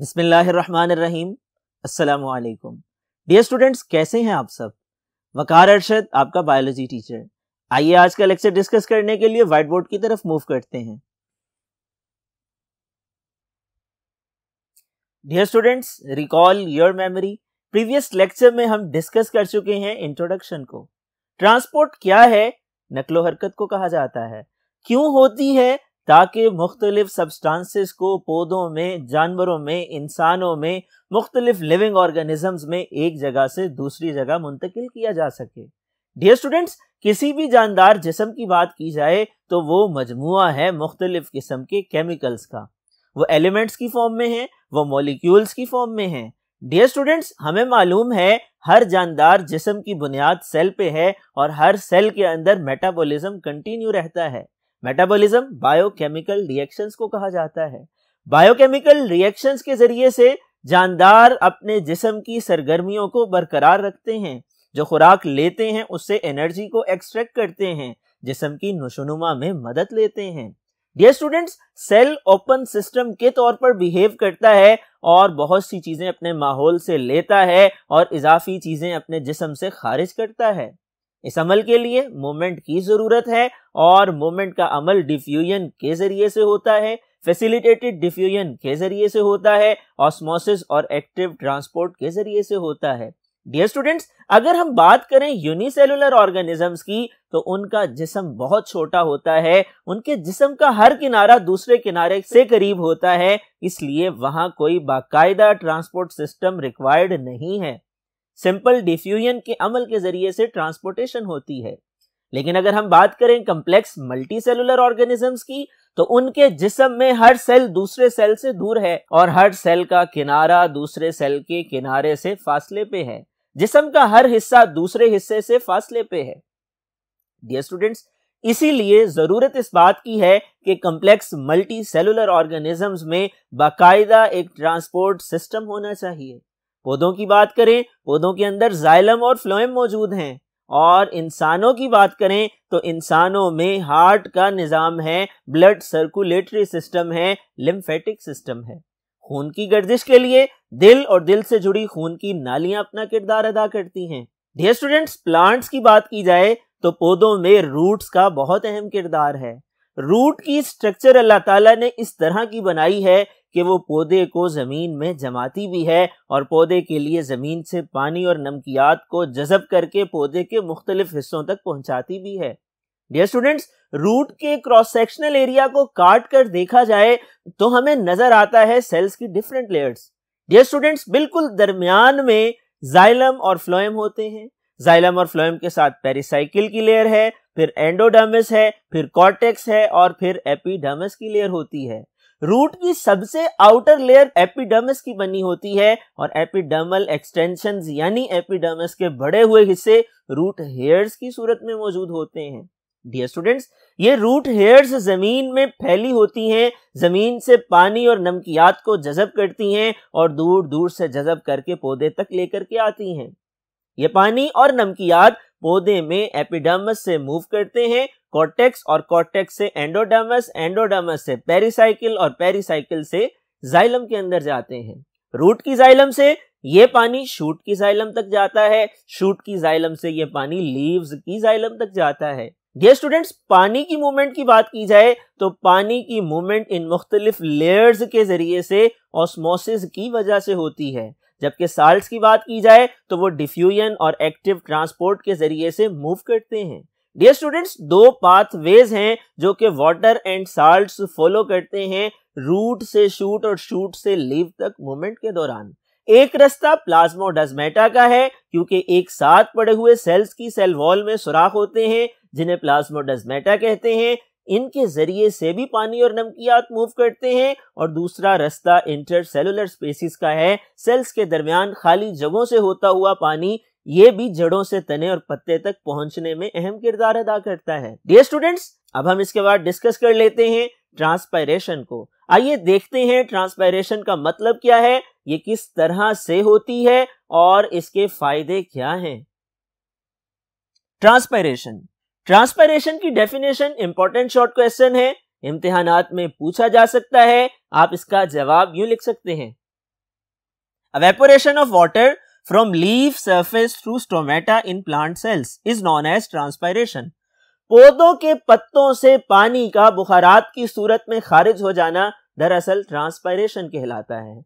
बिसमीम असलकुम dear students कैसे हैं आप सब वकार अरशद आपका बायोलॉजी टीचर आइए आज का लेक्चर डिस्कस करने के लिए वाइट बोर्ड की तरफ मूव करते हैं dear students recall your memory previous lecture में हम डिस्कस कर चुके हैं इंट्रोडक्शन को ट्रांसपोर्ट क्या है नकलो हरकत को कहा जाता है क्यों होती है ताकि मुख्तलिफ सबस्टांसिस को पौधों में जानवरों में इंसानों में मुख्तलिफ लिविंग ऑर्गेनिजम्स में एक जगह से दूसरी जगह मुंतकिल किया जा सके डियर स्टूडेंट्स किसी भी जानदार जिसम की बात की जाए तो वो मजमू है मुख्तलिफ किस्म के केमिकल्स का वो एलिमेंट्स की फॉर्म में है वो मोलिक्यूल्स की फॉर्म में है डियर स्टूडेंट्स हमें मालूम है हर जानदार जिसम की बुनियाद सेल पे है और हर सेल के अंदर मेटाबोलिज्म कंटिन्यू रहता है मेटाबॉलिज्म बायोकेमिकल रिएक्शंस को कहा जाता है बायोकेमिकल रिएक्शंस के जरिए से जानदार अपने जिसम की सरगर्मियों को बरकरार रखते हैं जो खुराक लेते हैं उससे एनर्जी को एक्सट्रैक्ट करते हैं जिसम की नशोनुमा में मदद लेते हैं dear students cell open system के तौर पर बिहेव करता है और बहुत सी चीज़ें अपने माहौल से लेता है और इजाफी चीज़ें अपने जिसम से खारिज करता है इस अमल के लिए मोमेंट की जरूरत है और मोमेंट का अमल डिफ्यूजन के जरिए से होता है फैसिलिटेटेड डिफ्यूजन के जरिए से होता है ऑस्मोसिस और एक्टिव ट्रांसपोर्ट के जरिए से होता है डियर स्टूडेंट्स अगर हम बात करें यूनिसेलुलर ऑर्गेनिजम्स की तो उनका जिसम बहुत छोटा होता है उनके जिसम का हर किनारा दूसरे किनारे से करीब होता है इसलिए वहां कोई बाकायदा ट्रांसपोर्ट सिस्टम रिक्वायर्ड नहीं है सिंपल डिफ्यूजन के अमल के जरिए से ट्रांसपोर्टेशन होती है लेकिन अगर हम बात करें कम्प्लेक्स मल्टी सेलुलर ऑर्गेनिजम्स की तो उनके जिसम में हर सेल दूसरे सेल से दूर है और हर सेल का किनारा दूसरे सेल के किनारे से फासले पे है जिसम का हर हिस्सा दूसरे हिस्से से फासले पे है डियर स्टूडेंट्स इसीलिए जरूरत इस बात की है कि कम्प्लेक्स मल्टी सेलुलर ऑर्गेनिजम्स में बाकायदा एक ट्रांसपोर्ट सिस्टम होना चाहिए पौधों की बात करें पौधों के अंदर जाइलम और फ्लोएम मौजूद हैं और इंसानों की बात करें तो इंसानों में हार्ट का निज़ाम है ब्लड सर्कुलेटरी सिस्टम है लिम्फेटिक सिस्टम है खून की गर्दिश के लिए दिल और दिल से जुड़ी खून की नालियां अपना किरदार अदा करती हैं डियर स्टूडेंट्स प्लांट्स की बात की जाए तो पौधों में रूट्स का बहुत अहम किरदार है रूट की स्ट्रक्चर अल्लाह ताला ने इस तरह की बनाई है कि वो पौधे को ज़मीन में जमाती भी है और पौधे के लिए ज़मीन से पानी और नमकियात को जज़ब करके पौधे के मुख्तलिफ हिस्सों तक पहुंचाती भी है डियर स्टूडेंट्स रूट के क्रॉस सेक्शनल एरिया को काट कर देखा जाए तो हमें नज़र आता है सेल्स की डिफरेंट लेयर्स डियर स्टूडेंट्स बिल्कुल दरमियान में जाइलम और फ्लोएम होते हैं जाइलम और फ्लोएम के साथ पेरिसाइकिल की लेयर है फिर एंडोडर्मिस है फिर कॉर्टेक्स है और फिर एपिडर्मिस की लेयर होती है रूट की सबसे आउटर लेयर एपिडर्मिस की बनी होती है और एपिडर्मल एक्सटेंशन यानी एपिडर्मिस के बढ़े हुए हिस्से रूट हेयर्स की सूरत में मौजूद होते हैं डियर स्टूडेंट्स ये रूट हेयर्स जमीन में फैली होती हैं जमीन से पानी और नमकियात को जजब करती हैं और दूर दूर से जजब करके पौधे तक लेकर के आती हैं ये पानी और नमकियात पौधे में एपिडर्मस से मूव करते हैं कॉर्टेक्स और कॉर्टेक्स से एंडोडर्मस एंडोडर्मस से पेरिसाइकिल और पेरिसाइकिल से जाइलम के अंदर जाते हैं रूट की जाइलम से ये पानी शूट की जाइलम तक जाता है शूट की जाइलम से ये पानी लीव्स की जाइलम तक जाता है ये स्टूडेंट्स पानी की मूवमेंट की बात की जाए तो पानी की मूवमेंट इन मुख्तलिफ लेयर्स के जरिए से ऑस्मोसिस की वजह से होती है जबकि साल्ट की बात की जाए तो वो डिफ्यूजन और एक्टिव ट्रांसपोर्ट के जरिए से मूव करते हैं डियर स्टूडेंट्स दो पाथवेज हैं जो कि वाटर एंड साल्ट फॉलो करते हैं रूट से शूट और शूट से लीव तक मूवमेंट के दौरान एक रास्ता प्लाज्मोडस्मेटा का है क्योंकि एक साथ पड़े हुए सेल्स की सेल वॉल में सुराख होते हैं जिन्हें प्लाज्मोडस्मेटा कहते हैं इनके जरिए से भी पानी और नमकियात मूव करते हैं और दूसरा रास्ता इंटर सेलुलर स्पेसिस का है सेल्स के दरमियान खाली जगहों से होता हुआ पानी ये भी जड़ों से तने और पत्ते तक पहुंचने में अहम किरदार अदा करता है डियर स्टूडेंट्स अब हम इसके बाद डिस्कस कर लेते हैं ट्रांसपायरेशन को आइए देखते हैं ट्रांसपायरेशन का मतलब क्या है ये किस तरह से होती है और इसके फायदे क्या हैं ट्रांसपायरेशन ट्रांसपेरेशन की डेफिनेशन इंपॉर्टेंट शॉर्ट क्वेश्चन है इम्तिहान में पूछा जा सकता है आप इसका जवाब यूं लिख सकते हैं evaporation of water from leaf surface through stomata in plant cells is known as transpiration पौधों के पत्तों से पानी का बुखारात की सूरत में खारिज हो जाना दरअसल ट्रांसपायरेशन कहलाता है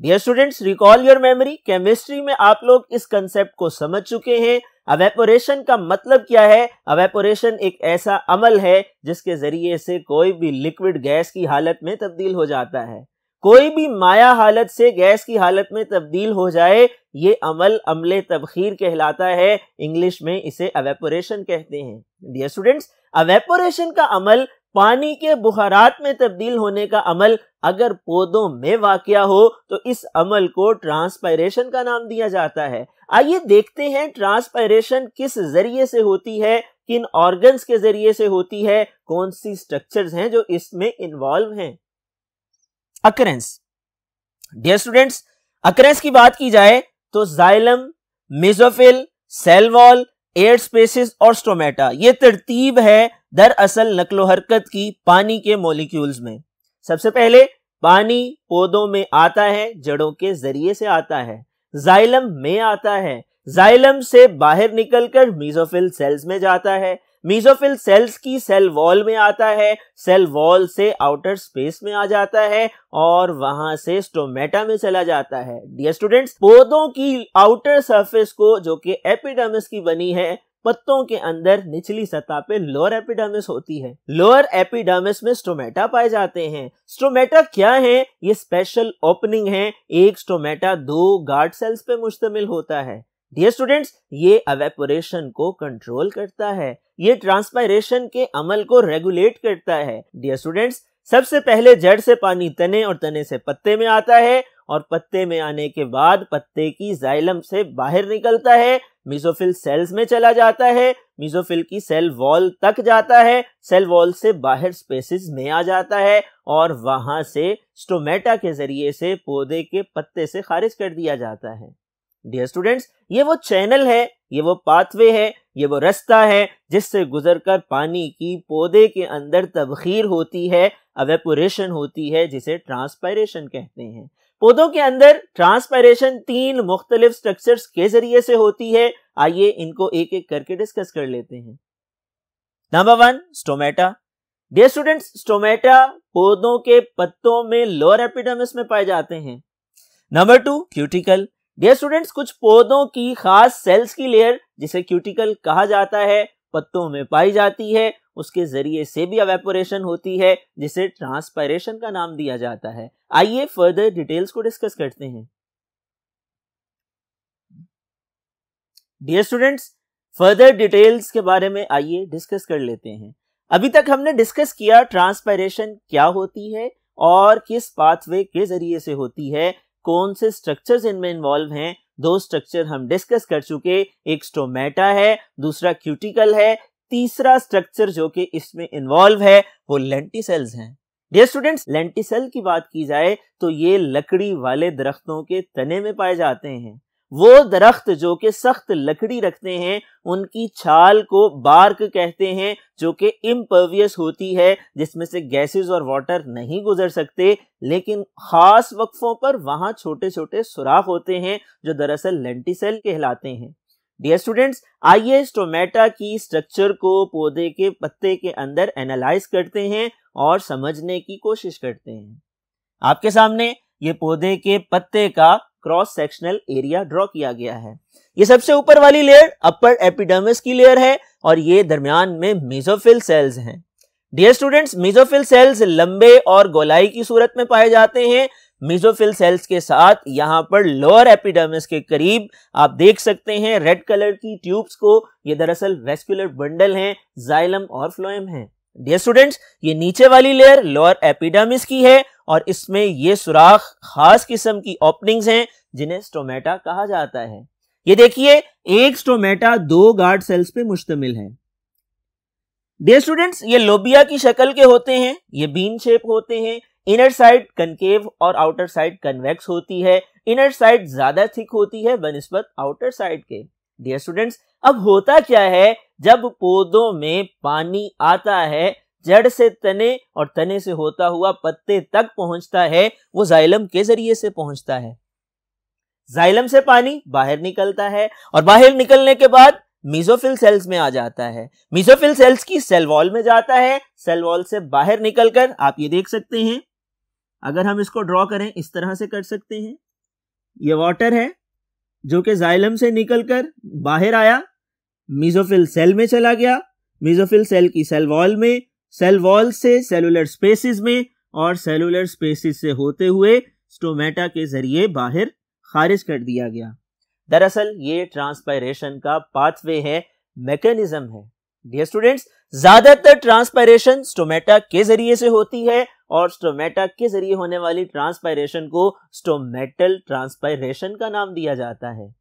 dear students recall your memory chemistry में आप लोग इस कंसेप्ट को समझ चुके हैं अवेपोरेशन का मतलब क्या है अवेपोरेशन एक ऐसा अमल है जिसके जरिए से कोई भी लिक्विड गैस की हालत में तब्दील हो जाता है कोई भी माया हालत से गैस की हालत में तब्दील हो जाए ये अमल अमले तबखीर कहलाता है इंग्लिश में इसे अवेपोरेशन कहते हैं डियर स्टूडेंट्स अवेपोरेशन का अमल पानी के बुहारात में तब्दील होने का अमल अगर पौधों में वाक़ हो तो इस अमल को ट्रांसपायरेशन का नाम दिया जाता है आइए देखते हैं ट्रांसपायरेशन किस जरिए से होती है किन ऑर्गन्स के जरिए से होती है कौन सी स्ट्रक्चर्स हैं जो इसमें इन्वॉल्व हैं अकरेंस डियर स्टूडेंट्स अकरेंस की बात की जाए तो xylem mesophyll cell wall air spaces और स्टोमेटा ये तरतीब है दरअसल नकलो हरकत की पानी के मोलिक्यूल्स में सबसे पहले पानी पौधों में आता है जड़ों के जरिए से आता है जाइलम में आता है जाइलम से बाहर निकलकर मीजोफिल सेल्स में जाता है मीजोफिल सेल्स की सेल वॉल में आता है सेल वॉल से आउटर स्पेस में आ जाता है और वहां से स्टोमेटा में चला जाता है डियर स्टूडेंट्स पौधों की आउटर सरफेस को जो कि एपिडर्मिस की बनी है पत्तों के अंदर निचली सतह पे लोअर एपिडर्मिस होती है लोअर एपिडर्मिस में स्टोमेटा पाए जाते हैं स्टोमेटा क्या है ये स्पेशल ओपनिंग है एक स्टोमेटा दो गार्ड सेल्स पे मुश्तमिल होता है डियर स्टूडेंट्स ये अवेपोरेशन को कंट्रोल करता है ये ट्रांसपायरेशन के अमल को रेगुलेट करता है डियर स्टूडेंट्स सबसे पहले जड़ से पानी तने और तने से पत्ते में आता है और पत्ते में आने के बाद पत्ते की जाइलम से बाहर निकलता है मिजोफिल सेल्स में चला जाता है मिजोफिल की सेल वॉल तक जाता है सेल वॉल से बाहर स्पेसिस में आ जाता है और वहां से स्टोमेटा के जरिए से पौधे के पत्ते से खारिज कर दिया जाता है डियर स्टूडेंट्स ये वो चैनल है ये वो पाथवे है ये वो रास्ता है जिससे गुजरकर पानी की पौधे के अंदर तबखीर होती है अवेपोरेशन होती है जिसे ट्रांसपायरेशन कहते हैं पौधों के अंदर ट्रांसपायरेशन तीन मुख्तलिफ स्ट्रक्चर्स के जरिए से होती है आइए इनको एक एक करके डिस्कस कर लेते हैं number one stomata dear students stomata पौधों के पत्तों में लोअर एपिडमिस में पाए जाते हैं number two cuticle dear students कुछ पौधों की खास सेल्स की लेयर जिसे क्यूटिकल कहा जाता है पत्तों में पाई जाती है उसके जरिए से भी अवेपोरेशन होती है जिसे ट्रांसपायरेशन का नाम दिया जाता है आइए फर्दर डिटेल्स को डिस्कस करते हैं डियर स्टूडेंट्स फर्दर डिटेल्स के बारे में आइए डिस्कस कर लेते हैं अभी तक हमने डिस्कस किया ट्रांसपायरेशन क्या होती है और किस पाथवे के जरिए से होती है कौन से स्ट्रक्चर्स इनमें इन्वॉल्व हैं दो स्ट्रक्चर हम डिस्कस कर चुके एक स्टोमेटा है दूसरा क्यूटिकल है तीसरा स्ट्रक्चर जो कि इसमें इन्वॉल्व है वो सेल्स हैं डियर स्टूडेंट्स सेल की बात की जाए तो ये लकड़ी वाले दरख्तों के तने में पाए जाते हैं वो दरख्त जो कि सख्त लकड़ी रखते हैं उनकी छाल को बार्क कहते हैं जो कि इम्पर्वियस होती है जिसमें से गैसेस और वाटर नहीं गुजर सकते लेकिन ख़ास वक्फ़ों पर वहाँ छोटे छोटे सुराख होते हैं जो दरअसल लेंटिसेल कहलाते हैं डियर स्टूडेंट्स आइए स्टोमेटा की स्ट्रक्चर को पौधे के पत्ते के अंदर एनालाइज करते हैं और समझने की कोशिश करते हैं आपके सामने ये पौधे के पत्ते का क्रॉस सेक्शनल एरिया ड्रॉ किया गया है ये सबसे ऊपर वाली लेयर अपर एपिडर्मिस की लेयर है और ये दरमियान में मेजोफिल सेल्स हैं डियर स्टूडेंट्स मेजोफिल सेल्स लंबे और गोलाई की सूरत में पाए जाते हैं मेजोफिल सेल्स के साथ यहाँ पर लोअर एपिडर्मिस के करीब आप देख सकते हैं रेड कलर की ट्यूब्स को ये दरअसल वेस्कुलर बंडल हैं जाइलम और फ्लोएम हैं डियर स्टूडेंट्स ये नीचे वाली लेयर लोअर एपिडर्मिस की है और इसमें ये सुराख खास किस्म की ओपनिंग्स हैं जिन्हें स्टोमेटा कहा जाता है ये देखिए एक स्टोमेटा दो गार्ड सेल्स पे मुश्तमिल है डे स्टूडेंट्स ये लोबिया की शक्ल के होते हैं ये बीन शेप होते हैं इनर साइड कनकेव और आउटर साइड कन्वेक्स होती है इनर साइड ज्यादा थिक होती है बनस्पत आउटर साइड के डियर स्टूडेंट्स अब होता क्या है जब पौधों में पानी आता है जड़ से तने और तने से होता हुआ पत्ते तक पहुंचता है वो जाइलम के जरिए से पहुंचता है जाइलम से पानी बाहर निकलता है और बाहर निकलने के बाद मीजोफिल सेल्स में आ जाता है मीजोफिल सेल्स की सेल वॉल में जाता है सेल वॉल से बाहर निकलकर आप ये देख सकते हैं अगर हम इसको ड्रॉ करें इस तरह से कर सकते हैं ये वाटर है जो कि जाइलम से निकलकर बाहर आया मीजोफिल सेल में चला गया मीजोफिल सेल की सेल वॉल में सेल वॉल से सेलुलर स्पेसिस में और सेलुलर स्पेसिस से होते हुए स्टोमेटा के जरिए बाहर खारिज कर दिया गया दरअसल ये ट्रांसपायरेशन का पाथवे है मैकेनिज्म है डियर स्टूडेंट्स ज्यादातर ट्रांसपायरेशन स्टोमेटा के जरिए से होती है और स्टोमेटा के जरिए होने वाली ट्रांसपायरेशन को स्टोमेटल ट्रांसपायरेशन का नाम दिया जाता है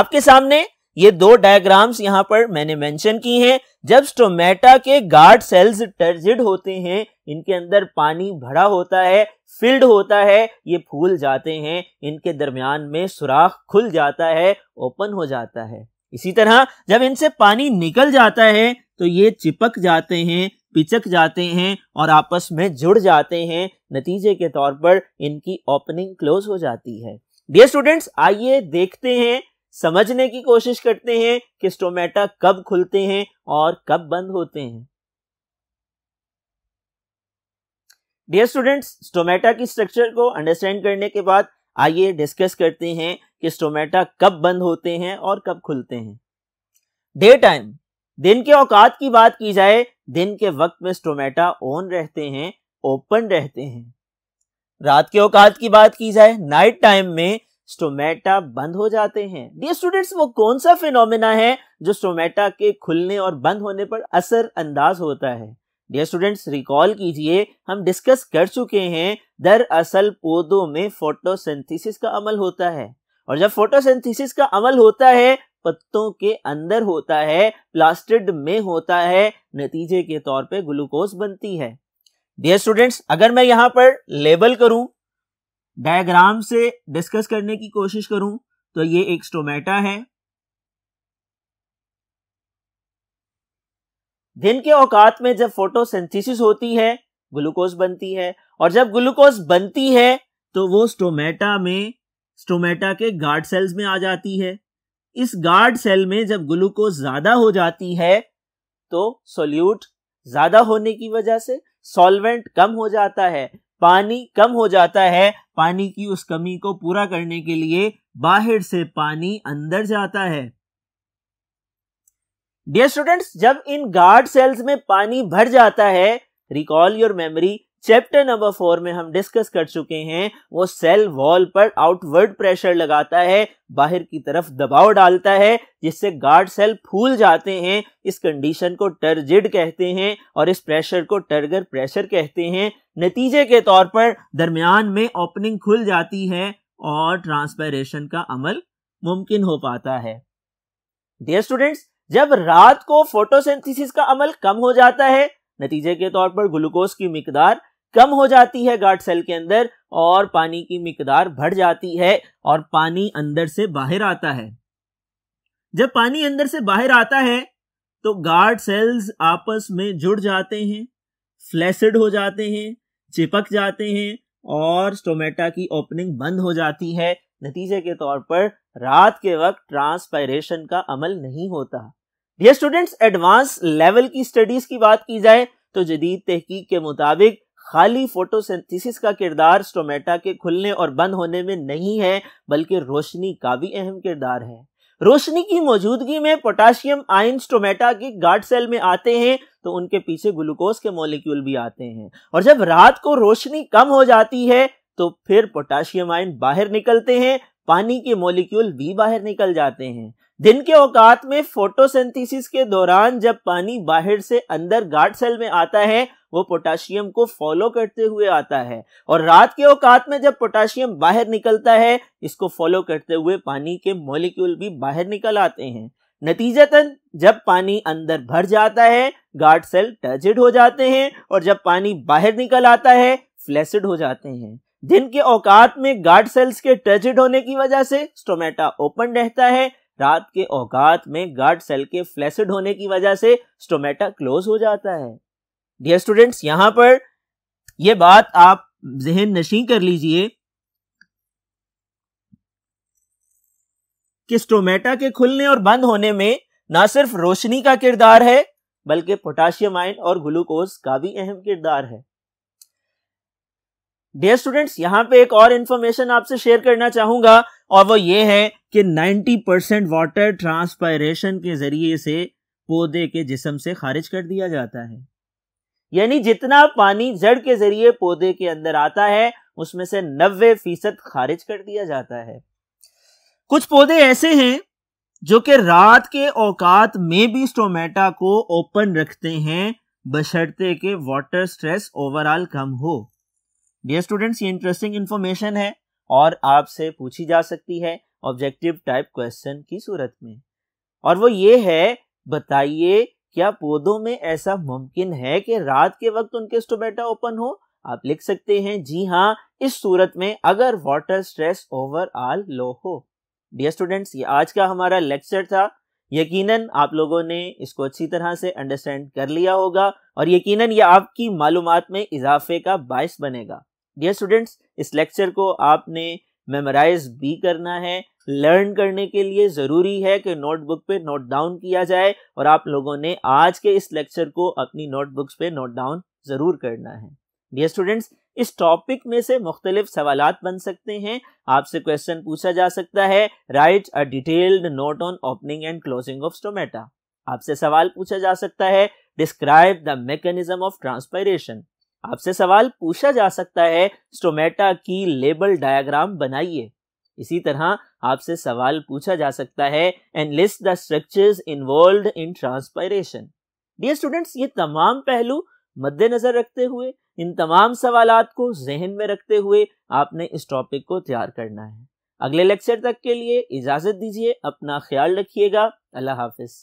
आपके सामने ये दो डायग्राम्स यहाँ पर मैंने मेंशन की हैं जब स्टोमेटा के गार्ड सेल्स टर्जिड होते हैं इनके अंदर पानी भरा होता है फिल्ड होता है ये फूल जाते हैं इनके दरमियान में सुराख खुल जाता है ओपन हो जाता है इसी तरह जब इनसे पानी निकल जाता है तो ये चिपक जाते हैं पिचक जाते हैं और आपस में जुड़ जाते हैं नतीजे के तौर पर इनकी ओपनिंग क्लोज हो जाती है डियर स्टूडेंट्स आइए देखते हैं समझने की कोशिश करते हैं कि स्टोमेटा कब खुलते हैं और कब बंद होते हैं डियर स्टूडेंट्स स्टोमेटा की स्ट्रक्चर को अंडरस्टैंड करने के बाद आइए डिस्कस करते हैं कि स्टोमेटा कब बंद होते हैं और कब खुलते हैं डे टाइम दिन के औकात की बात की जाए दिन के वक्त में स्टोमेटा ऑन रहते हैं ओपन रहते हैं रात के औकात की बात की जाए नाइट टाइम में स्टोमेटा बंद हो जाते हैं डियर स्टूडेंट्स वो कौन सा फिनोमिना है जो स्टोमेटा के खुलने और बंद होने पर असर अंदाज होता है डियर स्टूडेंट्स रिकॉल कीजिए हम डिस्कस कर चुके हैं दरअसल पौधों में फोटोसिंथेसिस का अमल होता है और जब फोटोसिंथेसिस का अमल होता है पत्तों के अंदर होता है प्लास्टिड में होता है नतीजे के तौर पे ग्लूकोज बनती है डियर स्टूडेंट्स अगर मैं यहाँ पर लेबल करूं डायग्राम से डिस्कस करने की कोशिश करूं तो ये एक स्टोमेटा है दिन के औकात में जब फोटोसिंथेसिस होती है ग्लूकोज बनती है और जब ग्लूकोज बनती है तो वो स्टोमेटा में स्टोमेटा के गार्ड सेल्स में आ जाती है इस गार्ड सेल में जब ग्लूकोज ज्यादा हो जाती है तो सोल्यूट ज्यादा होने की वजह से सॉल्वेंट कम हो जाता है पानी कम हो जाता है पानी की उस कमी को पूरा करने के लिए बाहर से पानी अंदर जाता है डियर स्टूडेंट्स जब इन गार्ड सेल्स में पानी भर जाता है recall your memory chapter number four में हम डिस्कस कर चुके हैं वो सेल वॉल पर आउटवर्ड प्रेशर लगाता है बाहर की तरफ दबाव डालता है जिससे गार्ड सेल फूल जाते हैं इस कंडीशन को टर्जिड कहते हैं और इस प्रेशर को टर्गर प्रेशर कहते हैं नतीजे के तौर पर दरमियान में ओपनिंग खुल जाती है और ट्रांसपेरेशन का अमल मुमकिन हो पाता है डियर स्टूडेंट्स जब रात को फोटोसिंथेसिस का अमल कम हो जाता है नतीजे के तौर पर ग्लूकोज की मिकदार कम हो जाती है गार्ड सेल के अंदर और पानी की मिकदार बढ़ जाती है और पानी अंदर से बाहर आता है जब पानी अंदर से बाहर आता है तो गार्ड सेल्स आपस में जुड़ जाते हैं फ्लैसिड हो जाते हैं चिपक जाते हैं और स्टोमेटा की ओपनिंग बंद हो जाती है नतीजे के तौर पर रात के वक्त ट्रांसपायरेशन का अमल नहीं होता ये स्टूडेंट्स एडवांस लेवल की स्टडीज की बात की जाए तो जदीद तहकीक के मुताबिक खाली फोटोसिंथेसिस का किरदार स्टोमेटा के खुलने और बंद होने में नहीं है बल्कि रोशनी का भी अहम किरदार है रोशनी की मौजूदगी में पोटाशियम आयन स्टोमेटा के गार्ड सेल में आते हैं तो उनके पीछे ग्लूकोज के मोलिक्यूल भी आते हैं और जब रात को रोशनी कम हो जाती है तो फिर पोटाशियम आयन बाहर निकलते हैं पानी के मोलिक्यूल भी बाहर निकल जाते हैं दिन के औकात में फोटोसिंथेसिस के दौरान जब पानी बाहर से अंदर गार्ड सेल में आता है वो पोटाशियम को फॉलो करते हुए आता है और रात के औकात में जब पोटाशियम बाहर निकलता है इसको फॉलो करते हुए पानी के मॉलिक्यूल भी बाहर निकल आते हैं नतीजतन जब पानी अंदर भर जाता है गार्ड सेल टर्जिड हो जाते हैं और जब पानी बाहर निकल आता है फ्लैसिड हो जाते हैं दिन के औकात में गार्ड सेल्स के टर्जिड होने की वजह से स्टोमेटा ओपन रहता है रात के औकात में गार्ड सेल के फ्लैसिड होने की वजह से स्टोमेटा क्लोज हो जाता है डियर स्टूडेंट्स यहां पर यह बात आप जहन नशी कर लीजिए कि स्टोमेटा के खुलने और बंद होने में ना सिर्फ रोशनी का किरदार है बल्कि पोटाशियम आयन और ग्लूकोज का भी अहम किरदार है डियर स्टूडेंट्स यहां पे एक और इंफॉर्मेशन आपसे शेयर करना चाहूंगा और वो ये है कि 90 परसेंट वाटर ट्रांसपायरेशन के जरिए से पौधे के जिसम से खारिज कर दिया जाता है यानी जितना पानी जड़ के जरिए पौधे के अंदर आता है उसमें से 90 फीसद खारिज कर दिया जाता है कुछ पौधे ऐसे हैं जो कि रात के औकात में भी स्टोमेटा को ओपन रखते हैं बशर्ते के वाटर स्ट्रेस ओवरऑल कम हो डियर स्टूडेंट्स ये इंटरेस्टिंग इंफॉर्मेशन है और आपसे पूछी जा सकती है ऑब्जेक्टिव टाइप क्वेश्चन की सूरत में और वो ये है बताइए क्या पौधों में ऐसा मुमकिन है कि रात के वक्त उनके स्टोमेटा ओपन हो आप लिख सकते हैं जी हाँ इस सूरत में अगर वाटर स्ट्रेस ओवरऑल लो हो डियर स्टूडेंट्स ये आज का हमारा लेक्चर था यकीनन आप लोगों ने इसको अच्छी तरह से अंडरस्टैंड कर लिया होगा और यकीनन ये आपकी मालूमात में इजाफे का बायस बनेगा डियर स्टूडेंट्स इस लेक्चर को आपने मेमोराइज भी करना है लर्न करने के लिए ज़रूरी है कि नोटबुक पे नोट डाउन किया जाए और आप लोगों ने आज के इस लेक्चर को अपनी नोटबुक्स पे नोट डाउन ज़रूर करना है डियर स्टूडेंट्स इस टॉपिक में से मुख्तलिफ सवाल बन सकते हैं आपसे क्वेश्चन पूछा जा सकता है write a detailed note on opening and closing of stomata आपसे सवाल पूछा जा सकता है describe the mechanism of transpiration आपसे सवाल पूछा जा सकता है स्टोमेटा की लेबल डायग्राम बनाइए इसी तरह आपसे सवाल पूछा जा सकता है and list the structures involve in transpiration dear students ये तमाम पहलू मद्देनजर रखते हुए इन तमाम सवालात को जहन में रखते हुए आपने इस टॉपिक को तैयार करना है अगले लेक्चर तक के लिए इजाजत दीजिए अपना ख्याल रखिएगा अल्लाह हाफिज